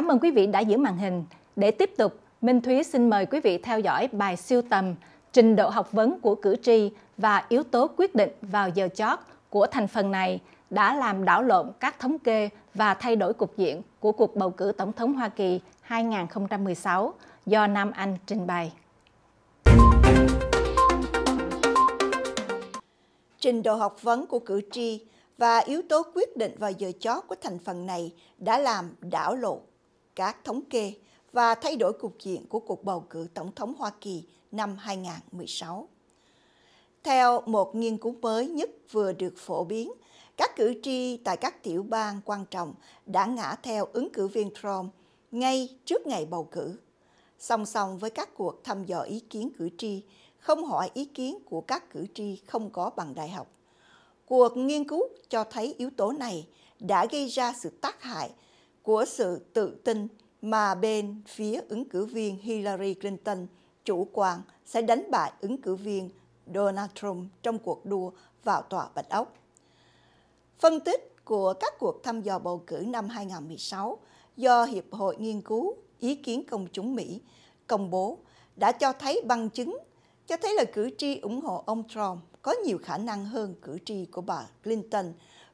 Cảm ơn quý vị đã giữ màn hình. Để tiếp tục, Minh Thúy xin mời quý vị theo dõi bài siêu tầm trình độ học vấn của cử tri và yếu tố quyết định vào giờ chót của thành phần này đã làm đảo lộn các thống kê và thay đổi cục diện của cuộc bầu cử tổng thống Hoa Kỳ 2016 do Nam Anh trình bày. Trình độ học vấn của cử tri và yếu tố quyết định vào giờ chót của thành phần này đã làm đảo lộn các thống kê và thay đổi cục diện của cuộc bầu cử tổng thống Hoa Kỳ năm 2016. Theo một nghiên cứu mới nhất vừa được phổ biến, các cử tri tại các tiểu bang quan trọng đã ngã theo ứng cử viên Trump ngay trước ngày bầu cử. Song song với các cuộc thăm dò ý kiến cử tri, không hỏi ý kiến của các cử tri không có bằng đại học. Cuộc nghiên cứu cho thấy yếu tố này đã gây ra sự tác hại của sự tự tin mà bên phía ứng cử viên Hillary Clinton chủ quan sẽ đánh bại ứng cử viên Donald Trump trong cuộc đua vào tòa Bạch Ốc. Phân tích của các cuộc thăm dò bầu cử năm 2016 do Hiệp hội Nghiên cứu Ý kiến Công chúng Mỹ công bố đã cho thấy bằng chứng cho thấy là cử tri ủng hộ ông Trump có nhiều khả năng hơn cử tri của bà Clinton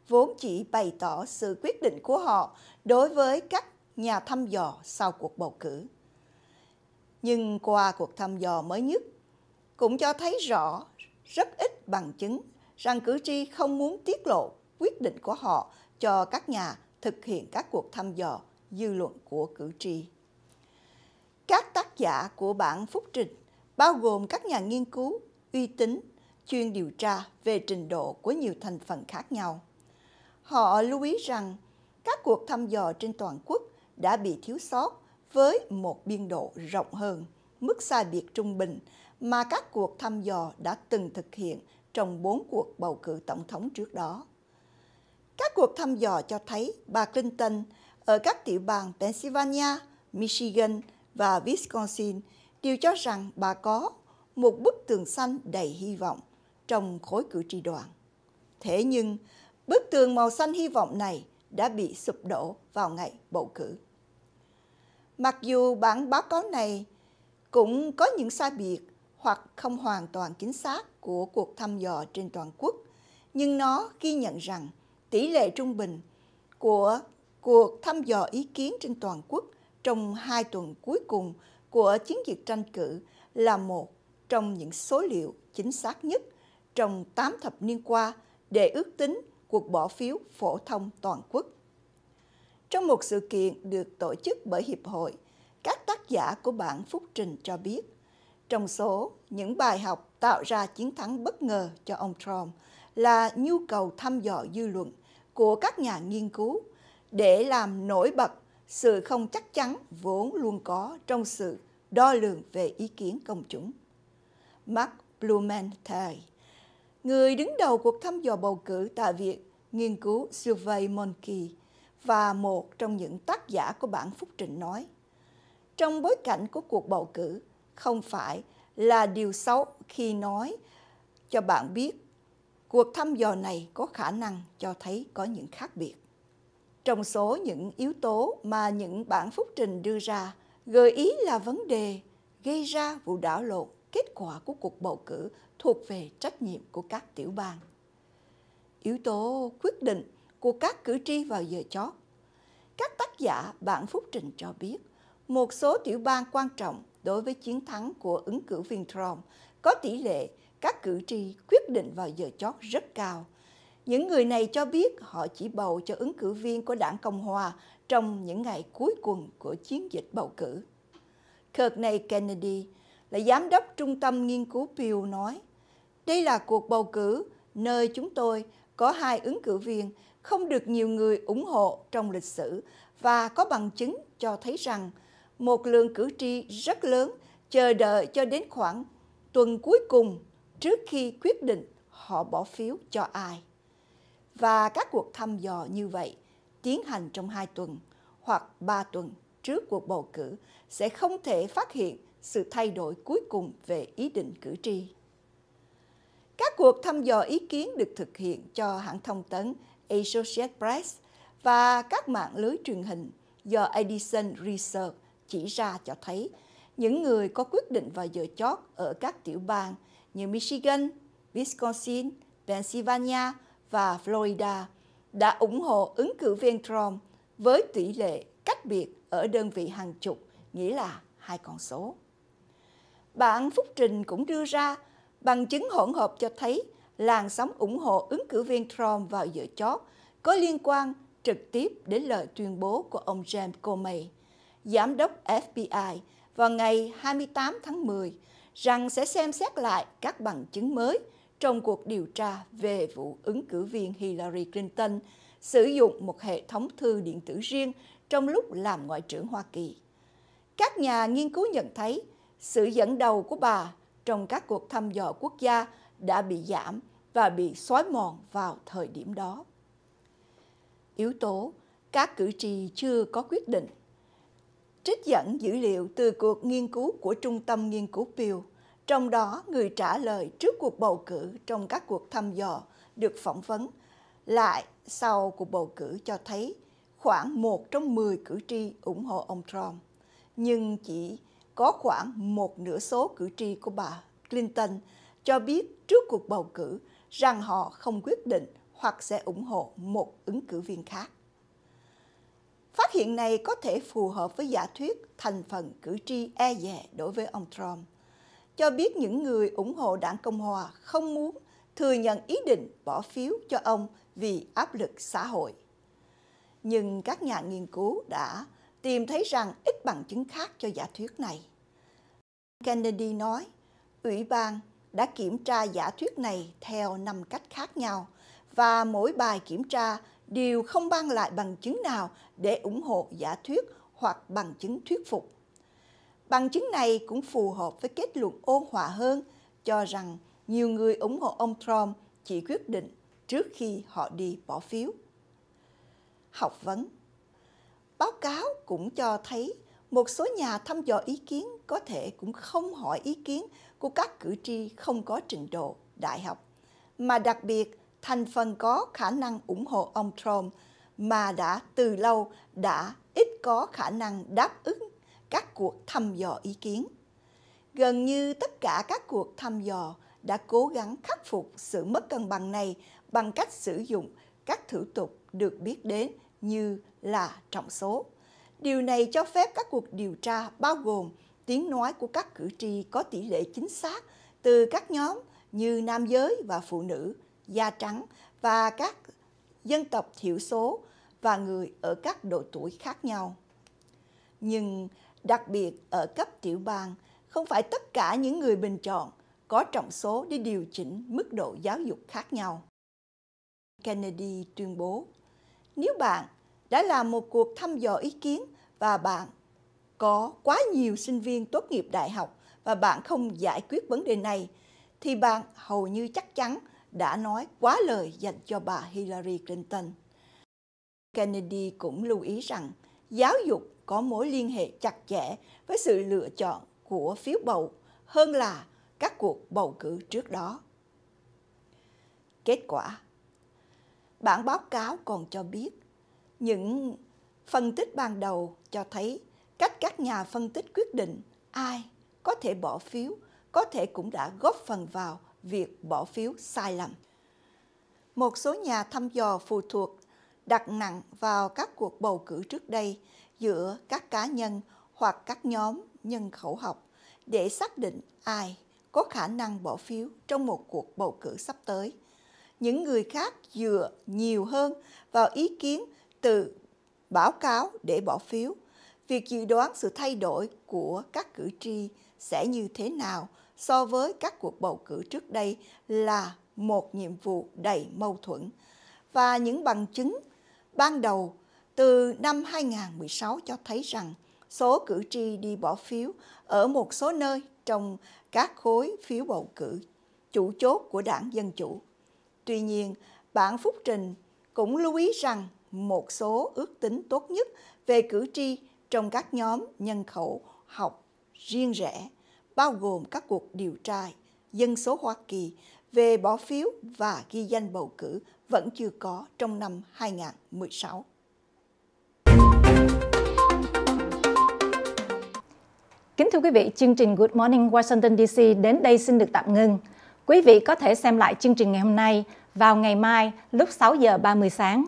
vốn chỉ bày tỏ sự quyết định của họ đối với các nhà thăm dò sau cuộc bầu cử. Nhưng qua cuộc thăm dò mới nhất, cũng cho thấy rõ rất ít bằng chứng rằng cử tri không muốn tiết lộ quyết định của họ cho các nhà thực hiện các cuộc thăm dò dư luận của cử tri. Các tác giả của bản phúc trình bao gồm các nhà nghiên cứu uy tín chuyên điều tra về trình độ của nhiều thành phần khác nhau. Họ lưu ý rằng các cuộc thăm dò trên toàn quốc đã bị thiếu sót với một biên độ rộng hơn, mức sai biệt trung bình mà các cuộc thăm dò đã từng thực hiện trong bốn cuộc bầu cử tổng thống trước đó. Các cuộc thăm dò cho thấy bà Clinton ở các tiểu bang Pennsylvania, Michigan và Wisconsin đều cho rằng bà có một bức tường xanh đầy hy vọng trong khối cử tri đoàn. Thế nhưng, Bức tường màu xanh hy vọng này đã bị sụp đổ vào ngày bầu cử. Mặc dù bản báo cáo này cũng có những sai biệt hoặc không hoàn toàn chính xác của cuộc thăm dò trên toàn quốc, nhưng nó ghi nhận rằng tỷ lệ trung bình của cuộc thăm dò ý kiến trên toàn quốc trong hai tuần cuối cùng của chiến dịch tranh cử là một trong những số liệu chính xác nhất trong 8 thập niên qua để ước tính cuộc bỏ phiếu phổ thông toàn quốc. Trong một sự kiện được tổ chức bởi Hiệp hội, các tác giả của bản phúc trình cho biết, trong số những bài học tạo ra chiến thắng bất ngờ cho ông Trump là nhu cầu thăm dò dư luận của các nhà nghiên cứu để làm nổi bật sự không chắc chắn vốn luôn có trong sự đo lường về ý kiến công chúng. Mark Blumenthal người đứng đầu cuộc thăm dò bầu cử tại Việt, nghiên cứu Survey Monkey và một trong những tác giả của bản phúc trình nói. Trong bối cảnh của cuộc bầu cử, không phải là điều xấu khi nói cho bạn biết cuộc thăm dò này có khả năng cho thấy có những khác biệt. Trong số những yếu tố mà những bản phúc trình đưa ra, gợi ý là vấn đề gây ra vụ đảo lộn kết quả của cuộc bầu cử thuộc về trách nhiệm của các tiểu bang. Yếu tố quyết định của các cử tri vào giờ chót. Các tác giả bản phúc trình cho biết, một số tiểu bang quan trọng đối với chiến thắng của ứng cử viên Trump có tỷ lệ các cử tri quyết định vào giờ chót rất cao. Những người này cho biết họ chỉ bầu cho ứng cử viên của đảng Cộng Hòa trong những ngày cuối cùng của chiến dịch bầu cử. Courtney Kennedy là giám đốc trung tâm nghiên cứu Pew nói, đây là cuộc bầu cử nơi chúng tôi có hai ứng cử viên không được nhiều người ủng hộ trong lịch sử và có bằng chứng cho thấy rằng một lượng cử tri rất lớn chờ đợi cho đến khoảng tuần cuối cùng trước khi quyết định họ bỏ phiếu cho ai. Và các cuộc thăm dò như vậy tiến hành trong hai tuần hoặc ba tuần trước cuộc bầu cử sẽ không thể phát hiện sự thay đổi cuối cùng về ý định cử tri. Các cuộc thăm dò ý kiến được thực hiện cho hãng thông tấn Associated Press và các mạng lưới truyền hình do Edison Research chỉ ra cho thấy những người có quyết định vào giờ chót ở các tiểu bang như Michigan, Wisconsin, Pennsylvania và Florida đã ủng hộ ứng cử viên Trump với tỷ lệ cách biệt ở đơn vị hàng chục, nghĩa là hai con số. Bạn phúc trình cũng đưa ra Bằng chứng hỗn hợp cho thấy làn sóng ủng hộ ứng cử viên Trump vào giữa chót có liên quan trực tiếp đến lời tuyên bố của ông James Comey, giám đốc FBI, vào ngày 28 tháng 10 rằng sẽ xem xét lại các bằng chứng mới trong cuộc điều tra về vụ ứng cử viên Hillary Clinton sử dụng một hệ thống thư điện tử riêng trong lúc làm Ngoại trưởng Hoa Kỳ. Các nhà nghiên cứu nhận thấy sự dẫn đầu của bà trong các cuộc thăm dò quốc gia đã bị giảm và bị xói mòn vào thời điểm đó. Yếu tố các cử tri chưa có quyết định trích dẫn dữ liệu từ cuộc nghiên cứu của Trung tâm Nghiên cứu Pew, trong đó người trả lời trước cuộc bầu cử trong các cuộc thăm dò được phỏng vấn lại sau cuộc bầu cử cho thấy khoảng 1 trong 10 cử tri ủng hộ ông Trump, nhưng chỉ có khoảng một nửa số cử tri của bà Clinton cho biết trước cuộc bầu cử rằng họ không quyết định hoặc sẽ ủng hộ một ứng cử viên khác. Phát hiện này có thể phù hợp với giả thuyết thành phần cử tri e dè đối với ông Trump, cho biết những người ủng hộ đảng Cộng Hòa không muốn thừa nhận ý định bỏ phiếu cho ông vì áp lực xã hội. Nhưng các nhà nghiên cứu đã tìm thấy rằng ít bằng chứng khác cho giả thuyết này. Kennedy nói, Ủy ban đã kiểm tra giả thuyết này theo năm cách khác nhau và mỗi bài kiểm tra đều không mang lại bằng chứng nào để ủng hộ giả thuyết hoặc bằng chứng thuyết phục. Bằng chứng này cũng phù hợp với kết luận ôn hòa hơn cho rằng nhiều người ủng hộ ông Trump chỉ quyết định trước khi họ đi bỏ phiếu. Học vấn Báo cáo cũng cho thấy một số nhà thăm dò ý kiến có thể cũng không hỏi ý kiến của các cử tri không có trình độ đại học, mà đặc biệt thành phần có khả năng ủng hộ ông Trump mà đã từ lâu đã ít có khả năng đáp ứng các cuộc thăm dò ý kiến. Gần như tất cả các cuộc thăm dò đã cố gắng khắc phục sự mất cân bằng này bằng cách sử dụng các thủ tục được biết đến như là trọng số. Điều này cho phép các cuộc điều tra bao gồm tiếng nói của các cử tri có tỷ lệ chính xác từ các nhóm như nam giới và phụ nữ, da trắng và các dân tộc thiểu số và người ở các độ tuổi khác nhau. Nhưng đặc biệt ở cấp tiểu bang, không phải tất cả những người bình chọn có trọng số để điều chỉnh mức độ giáo dục khác nhau. Kennedy tuyên bố, nếu bạn đã là một cuộc thăm dò ý kiến và bạn có quá nhiều sinh viên tốt nghiệp đại học và bạn không giải quyết vấn đề này thì bạn hầu như chắc chắn đã nói quá lời dành cho bà Hillary Clinton. Kennedy cũng lưu ý rằng giáo dục có mối liên hệ chặt chẽ với sự lựa chọn của phiếu bầu hơn là các cuộc bầu cử trước đó. Kết quả Bản báo cáo còn cho biết những phân tích ban đầu cho thấy cách các nhà phân tích quyết định ai có thể bỏ phiếu có thể cũng đã góp phần vào việc bỏ phiếu sai lầm. Một số nhà thăm dò phụ thuộc đặt nặng vào các cuộc bầu cử trước đây giữa các cá nhân hoặc các nhóm nhân khẩu học để xác định ai có khả năng bỏ phiếu trong một cuộc bầu cử sắp tới. Những người khác dựa nhiều hơn vào ý kiến từ báo cáo để bỏ phiếu, việc dự đoán sự thay đổi của các cử tri sẽ như thế nào so với các cuộc bầu cử trước đây là một nhiệm vụ đầy mâu thuẫn và những bằng chứng ban đầu từ năm 2016 cho thấy rằng số cử tri đi bỏ phiếu ở một số nơi trong các khối phiếu bầu cử chủ chốt của đảng Dân Chủ. Tuy nhiên, bản phúc trình cũng lưu ý rằng một số ước tính tốt nhất về cử tri trong các nhóm nhân khẩu học riêng rẽ, bao gồm các cuộc điều tra dân số Hoa Kỳ về bỏ phiếu và ghi danh bầu cử vẫn chưa có trong năm 2016. Kính thưa quý vị, chương trình Good Morning Washington DC đến đây xin được tạm ngưng. Quý vị có thể xem lại chương trình ngày hôm nay vào ngày mai lúc 6 giờ 30 sáng.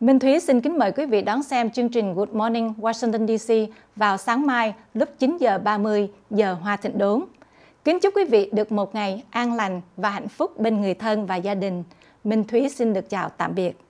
Minh Thúy xin kính mời quý vị đón xem chương trình Good Morning Washington DC vào sáng mai lúc 9 giờ 30 giờ Hoa Thịnh Đốn. Kính chúc quý vị được một ngày an lành và hạnh phúc bên người thân và gia đình. Minh Thúy xin được chào tạm biệt.